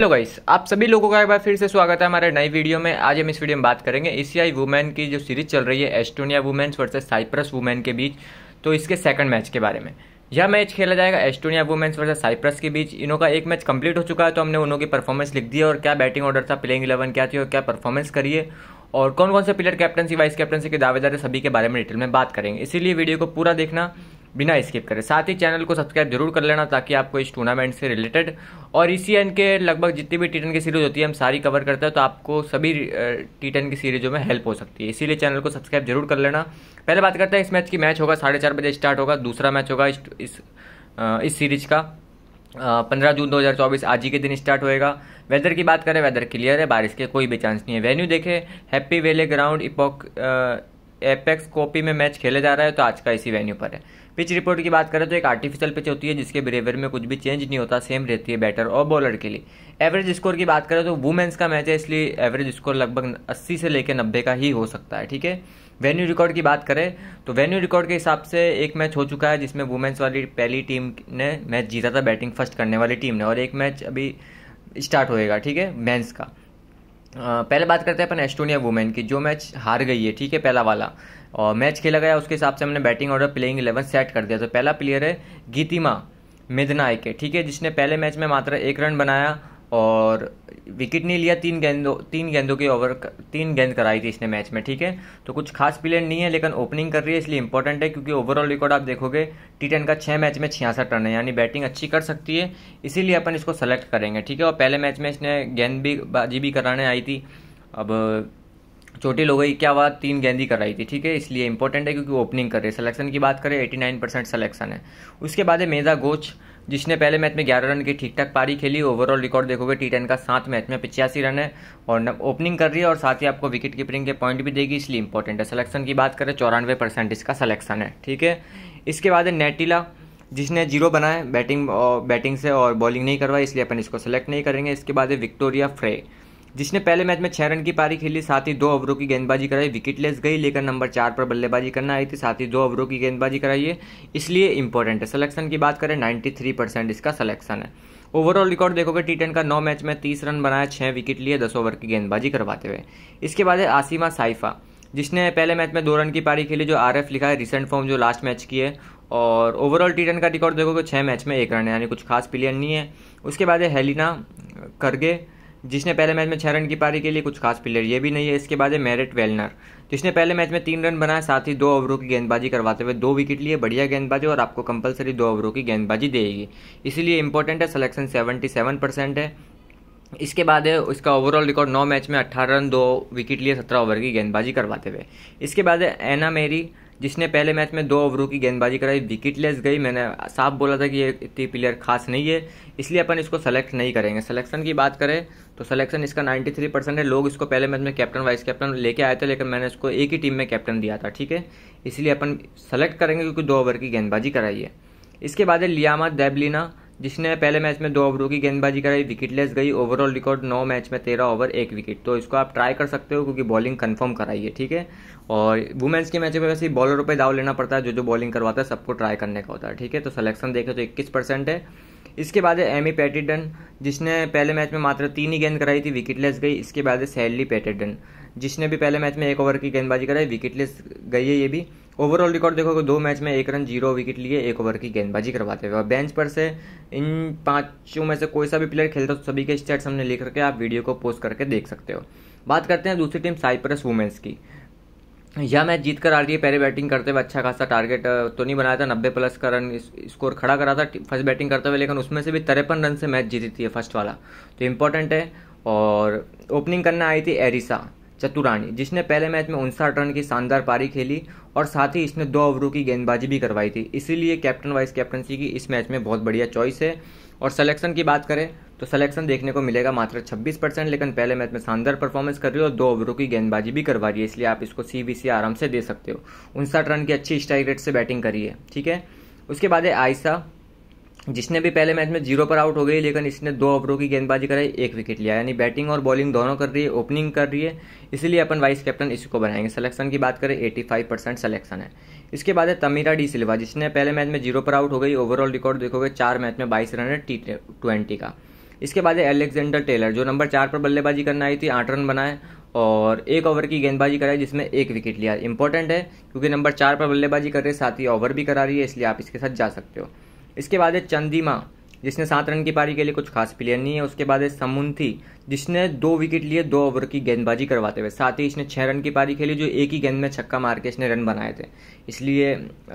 hello guys आप सभी लोगों का एक बार फिर से स्वागत है हमारे नई वीडियो में आज हम इस वीडियो में बात करेंगे एशियाई वुमेन की जो सीरीज चल रही है Estonia women's versus Cyprus women के बीच तो इसके सेकंड मैच के बारे में यह मैच खेला जाएगा एस्टोनिया वुमेन्स वर्सेस साइप्रस के बीच इनों का एक मैच कंप्लीट हो चुका है तो हमने उनकी परफॉर्मेंस लिख दी है और क्या बैटिंग ऑर्डर था प्लेइंग इलेवन क्या थी और क्या परफॉर्मेंस करिए और कौन कौन से प्लेयर कैप्टनसी वाइस कैप्टनसी के दावेदार है सभी के बारे में डिटेल में बात करेंगे इसीलिए वीडियो को पूरा देखना बिना स्किप करें साथ ही चैनल को सब्सक्राइब जरूर कर लेना ताकि आपको इस टूर्नामेंट से रिलेटेड और इसी एन के लगभग जितनी भी टी की सीरीज होती है हम सारी कवर करते हैं तो आपको सभी टी की सीरीजों में हेल्प हो सकती है इसीलिए चैनल को सब्सक्राइब जरूर कर लेना पहले बात करते हैं इस मैच की मैच होगा साढ़े चार बजे स्टार्ट होगा दूसरा मैच होगा इस इस, इस सीरीज का पंद्रह जून 2024 आज ही के दिन स्टार्ट होएगा वेदर की बात करें वेदर क्लियर है बारिश के कोई भी चांस नहीं है वेन्यू देखें Happy Valley ground Episkopi में मैच खेले जा रहा है तो आज का इसी वेन्यू पर है पिच रिपोर्ट की बात करें तो एक आर्टिफिशियल पिच होती है जिसके बिहेवियर में कुछ भी चेंज नहीं होता सेम रहती है बैटर और बॉलर के लिए एवरेज स्कोर की बात करें तो वुमेन्स का मैच है इसलिए एवरेज स्कोर लगभग 80 से लेकर 90 का ही हो सकता है ठीक है वेन्यू रिकॉर्ड की बात करें तो वेन्यू रिकॉर्ड के हिसाब से एक मैच हो चुका है जिसमें वुमेन्स वाली पहली टीम ने मैच जीता था बैटिंग फर्स्ट करने वाली टीम ने और एक मैच अभी स्टार्ट होएगा ठीक है मैंस का पहले बात करते हैं अपन एस्टोनिया वुमेन की जो मैच हार गई है ठीक है पहला वाला और मैच खेला गया उसके हिसाब से हमने batting order playing eleven set कर दिया तो पहला प्लेयर है गीतिमा मिदनायके ठीक है जिसने पहले मैच में मात्र एक रन बनाया और विकेट नहीं लिया तीन गेंदों तीन गेंदों के ओवर तीन गेंद कराई थी इसने मैच में ठीक है तो कुछ खास प्लेयर नहीं है लेकिन ओपनिंग कर रही है इसलिए इंपॉर्टेंट है क्योंकि ओवरऑल रिकॉर्ड आप देखोगे टी टेन का छः मैच में छियासठ रन है यानी बैटिंग अच्छी कर सकती है इसीलिए अपन इसको सेलेक्ट करेंगे ठीक है और पहले मैच में इसने गेंद भी बाजी भी कराने आई थी अब चोटिल हो गई क्या बात तीन गेंद ही कराई थी ठीक है इसलिए इंपॉर्टेंट है क्योंकि ओपनिंग कर रही है सिलेक्शन की बात करें नाइन परसेंट सलेक्शन है उसके बाद है मेजा गोच जिसने पहले मैच में ग्यारह रन की ठीक ठाक पारी खेली ओवरऑल रिकॉर्ड देखोगे टी टेन का सात मैच में पिचासी रन है और ओपनिंग कर रही है और साथ ही आपको विकेट कीपरिंग के पॉइंट भी देगी इसलिए इंपॉर्टेंट है सलेक्शन की बात करें चौरानवे परसेंट इसका सलेक्शन है ठीक है इसके बाद है नेटिला जिसने जीरो बनाया बैटिंग बैटिंग से और बॉलिंग नहीं करवाई इसलिए अपन इसको सेलेक्ट नहीं करेंगे इसके बाद है विक्टोरिया फ्रे जिसने पहले मैच में छह रन की पारी खेली साथ ही दो ओवरों की गेंदबाजी कराई विकेट लेस गई लेकर नंबर चार पर बल्लेबाजी करना आई थी साथ ही दो ओवरों की गेंदबाजी कराई है इसलिए इंपॉर्टेंट है सिलेक्शन की बात करें नाइन्टी परसेंट इसका सिलेक्शन है ओवरऑल रिकॉर्ड देखोगे टी टेन का नौ मैच में तीस रन बनाया छः विकेट लिए दस ओवर की गेंदबाजी करवाते हुए इसके बाद है आसिमा साइफा जिसने पहले मैच में दो रन की पारी खेली जो आर लिखा है रिसेंट फॉर्म जो लास्ट मैच की है और ओवरऑल टी का रिकॉर्ड देखोगे छः मैच में एक रन है यानी कुछ खास प्लेयर नहीं है उसके बाद है हेलिना करगे जिसने पहले मैच में छः रन की पारी के लिए कुछ खास प्लेयर ये भी नहीं है इसके बाद है मेरिट वेलनर जिसने पहले मैच में तीन रन बनाए साथ ही दो ओवरों की गेंदबाजी करवाते हुए दो विकेट लिए बढ़िया गेंदबाजी और आपको कंपलसरी दो ओवरों की गेंदबाजी देगी इसीलिए इंपॉर्टेंट है सलेक्शन सेवेंटी सेवन परसेंट है इसके बाद है उसका ओवरऑल रिकॉर्ड नौ मैच में अट्ठारह रन दो विकेट लिए सत्रह ओवर की गेंदबाजी करवाते हुए इसके बाद है एना मेरी जिसने पहले मैच में दो ओवरों की गेंदबाजी कराई विकेट लेस गई मैंने साफ बोला था कि ये इतनी प्लेयर खास नहीं है इसलिए अपन इसको सेलेक्ट नहीं करेंगे सिलेक्शन की बात करें तो सिलेक्शन इसका 93 परसेंट है लोग इसको पहले मैच में कैप्टन वाइस कैप्टन लेके आए थे लेकिन मैंने इसको एक ही टीम में कैप्टन दिया था ठीक है इसलिए अपन सेलेक्ट करेंगे क्योंकि दो ओवर की गेंदबाजी कराई है इसके बाद है लियामा देबलिना जिसने पहले मैच में दो ओवरों की गेंदबाजी कराई विकेट लेस गई ओवरऑल रिकॉर्ड नौ मैच में तेरह ओवर एक विकेट तो इसको आप ट्राई कर सकते हो क्योंकि बॉलिंग कंफर्म है ठीक है और वुमेंस के मैचों में वैसे ही बॉलरों पर दाव लेना पड़ता है जो जो बॉलिंग करवाता है सबको ट्राई करने का होता है ठीक है तो सलेक्शन देखें तो इक्कीस परसेंट है इसके बाद है एमी पैटिडन जिसने पहले मैच में मात्र तीन ही गेंद कराई थी विकेट लेस गई इसके बाद है सैली पैटिडन जिसने भी पहले मैच में एक ओवर की गेंदबाजी कराई विकेट लेस गई है ये भी ओवरऑल रिकॉर्ड देखोगे दो मैच में एक रन जीरो विकेट लिए एक ओवर की गेंदबाजी करवाते हुए और बेंच पर से इन पांचों में से कोई सा भी प्लेयर खेलता तो सभी के स्टेट्स हमने लिख करके आप वीडियो को पोस्ट करके देख सकते हो बात करते हैं दूसरी टीम साइप्रस वुमेंस की यह मैच जीत कर रही है पहले बैटिंग करते हुए अच्छा खासा टारगेट तो नहीं बनाया था नब्बे प्लस का रन स्कोर खड़ा करा था फर्स्ट बैटिंग करते हुए लेकिन उसमें से भी तिरपन रन से मैच जीती थी फर्स्ट वाला तो इम्पोर्टेंट है और ओपनिंग करने आई थी एरिसा चतुरानी जिसने पहले मैच में उनसाठ रन की शानदार पारी खेली और साथ ही इसने दो ओवरों की गेंदबाजी भी करवाई थी इसीलिए कैप्टन वाइस कैप्टनसी की इस मैच में बहुत बढ़िया चॉइस है और सलेक्शन की बात करें तो सलेक्शन देखने को मिलेगा मात्र 26 परसेंट लेकिन पहले मैच में शानदार परफॉर्मेंस कर रही है और दो ओवरों की गेंदबाजी भी करवा रही है इसलिए आप इसको सी आराम से दे सकते हो उनसठ रन की अच्छी स्ट्राइक रेट से बैटिंग करी है ठीक है उसके बाद है आयसा जिसने भी पहले मैच में जीरो पर आउट हो गई लेकिन इसने दो ओवरों की गेंदबाजी कराई एक विकेट लिया यानी बैटिंग और बॉलिंग दोनों कर रही है ओपनिंग कर रही है इसलिए अपन वाइस कैप्टन इसको बनाएंगे सिलेक्शन की बात करें एटी फाइव परसेंट सलेक्शन है इसके बाद है तमीरा डी सिल्वा जिसने पहले मैच में जीरो पर आउट हो गई ओवरऑल रिकॉर्ड देखोगे चार मैच में बाईस रन है टी ट्वेंटी का इसके बाद है एलेक्जेंडर टेलर जो नंबर चार पर बल्लेबाजी करना आई थी आठ रन बनाए और एक ओवर की गेंदबाजी कराई जिसमें एक विकेट लिया इंपॉर्टेंट है क्योंकि नंबर चार पर बल्लेबाजी कर रहे साथ ही ओवर भी करा रही है इसलिए आप इसके साथ जा सकते हो इसके बाद है चंदिमा जिसने सात रन की पारी के लिए कुछ खास प्लेयर नहीं है उसके बाद है समुन्थी जिसने दो विकेट लिए दो ओवर की गेंदबाजी करवाते हुए साथ ही इसने छः रन की पारी खेली जो एक ही गेंद में छक्का मार के इसने रन बनाए थे इसलिए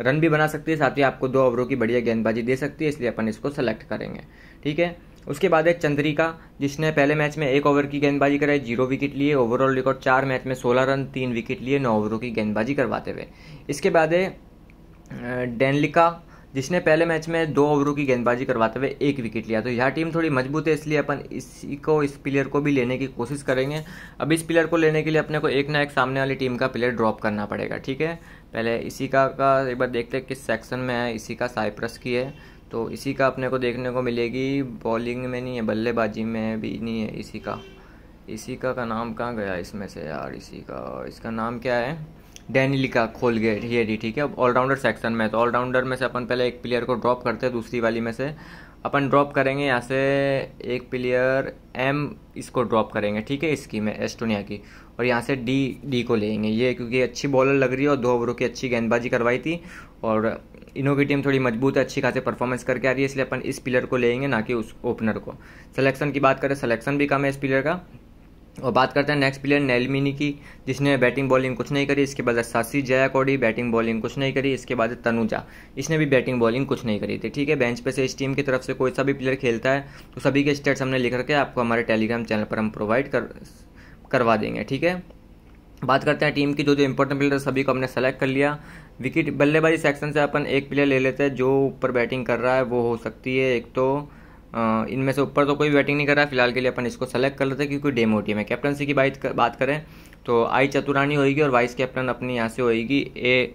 रन भी बना सकती है साथ ही आपको दो ओवरों की बढ़िया गेंदबाजी दे सकती है इसलिए अपन इसको सेलेक्ट करेंगे ठीक है उसके बाद है चंद्रिका जिसने पहले मैच में एक ओवर की गेंदबाजी कराई जीरो विकेट लिए ओवरऑल रिकॉर्ड चार मैच में सोलह रन तीन विकेट लिए नौ ओवरों की गेंदबाजी करवाते हुए इसके बाद है डेनलिका जिसने पहले मैच में दो ओवरों की गेंदबाजी करवाते हुए एक विकेट लिया तो यह टीम थोड़ी मजबूत है इसलिए अपन इसी को इस प्लेयर को भी लेने की कोशिश करेंगे अब इस प्लेयर को लेने के लिए अपने को एक ना एक सामने वाली टीम का प्लेयर ड्रॉप करना पड़ेगा ठीक है पहले इसी का का एक बार देखते हैं किस सेक्शन में है इसी का साइप्रस की है तो इसी का अपने को देखने को मिलेगी बॉलिंग में नहीं है बल्लेबाजी में भी नहीं है इसी का इसी का का नाम कहाँ गया इसमें से यार इसी का इसका नाम क्या है खोल गए ये डी ठीक है अब ऑलराउंडर सेक्शन में तो ऑलराउंडर में से अपन पहले एक प्लेयर को ड्रॉप करते हैं दूसरी वाली में से अपन ड्रॉप करेंगे यहाँ से एक प्लेयर एम इसको ड्रॉप करेंगे ठीक है इसकी में एस्टोनिया की और यहाँ से डी डी को लेंगे ये क्योंकि अच्छी बॉलर लग रही है और दो ओवरों की अच्छी गेंदबाजी करवाई थी और इनो की टीम थोड़ी मजबूत है अच्छी खासी परफॉर्मेंस करके आ रही है इसलिए अपन इस प्लेयर को लेंगे ना कि उस ओपनर को सलेक्शन की बात करें सलेक्शन भी कम है इस प्लेयर का और बात करते हैं नेक्स्ट प्लेयर नेलमिनी की जिसने बैटिंग बॉलिंग कुछ नहीं करी इसके बाद सासी जया कोडी बैटिंग बॉलिंग कुछ नहीं करी इसके बाद तनुजा इसने भी बैटिंग बॉलिंग कुछ नहीं करी थी ठीक है बेंच पे से इस टीम की तरफ से कोई सा भी प्लेयर खेलता है तो सभी के स्टेट्स हमने लिख रखे आपको हमारे टेलीग्राम चैनल पर हम प्रोवाइड कर करवा देंगे ठीक है बात करते हैं टीम की जो जो इंपॉर्टेंट प्लेयर सभी को हमने सेलेक्ट कर लिया विकेट बल्लेबाजी सेक्शन से अपन एक प्लेयर ले लेते हैं जो ऊपर बैटिंग कर रहा है वो हो सकती है एक तो इनमें से ऊपर तो कोई बैटिंग नहीं कर रहा फिलहाल के लिए अपन इसको सेलेक्ट कर लेते हैं क्योंकि डेमो टीम है कैप्टनसी की बात कर, बात करें तो आई चतुरानी होएगी और वाइस कैप्टन अपनी यहाँ से होएगी ए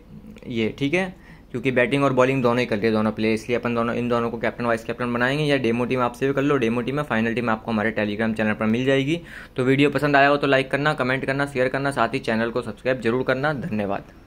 ये ठीक है क्योंकि बैटिंग और बॉलिंग दोनों ही कर रही है दोनों प्लेयर इसलिए अपन दोनों इन दोनों को कैप्टन वाइस कैप्टन बनाएंगे या डेमो टीम आपसे भी कर लो डेमो टीम में फाइनल टीम आपको हमारे टेलीग्राम चैनल पर मिल जाएगी तो वीडियो पसंद आया हो तो लाइक करना कमेंट करना शेयर करना साथ ही चैनल को सब्सक्राइब जरूर करना धन्यवाद